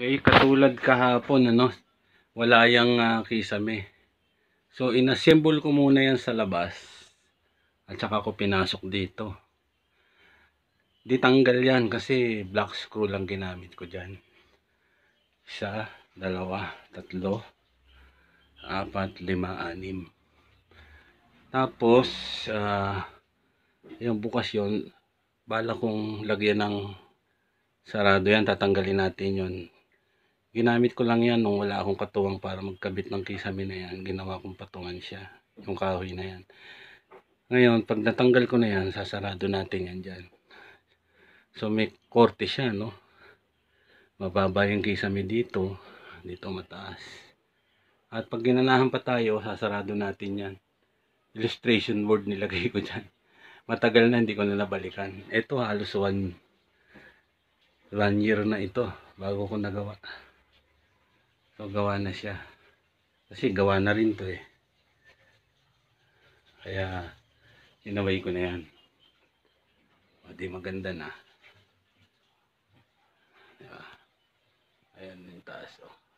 Okay, eh, katulad kahapon ano, wala yang uh, kisame. So inassemble ko muna yan sa labas at saka ko pinasok dito. Ditanggal yan kasi black screw lang ginamit ko diyan. Isa, dalawa, tatlo, apat, lima, anim. Tapos, uh, yung bukas yon bala kong lagyan ng sarado yan tatanggalin natin yon Ginamit ko lang yan nung wala akong katuwang para magkabit ng kisame na yan. Ginawa kong patungan siya. Yung kahoy na yan. Ngayon, pag natanggal ko na yan, sasarado natin yan dyan. So may korte siya, no? Mababa yung kisame dito. Dito mataas. At pag ginanahan pa tayo, sasarado natin yan. Illustration board nilagay ko dyan. Matagal na, hindi ko na nabalikan. Ito halos one, one year na ito bago ko nagawa. So gawa na siya. Kasi gawa na rin to eh. Kaya inaway ko na yan. O di maganda na. Diba? Ayan yung taas oh.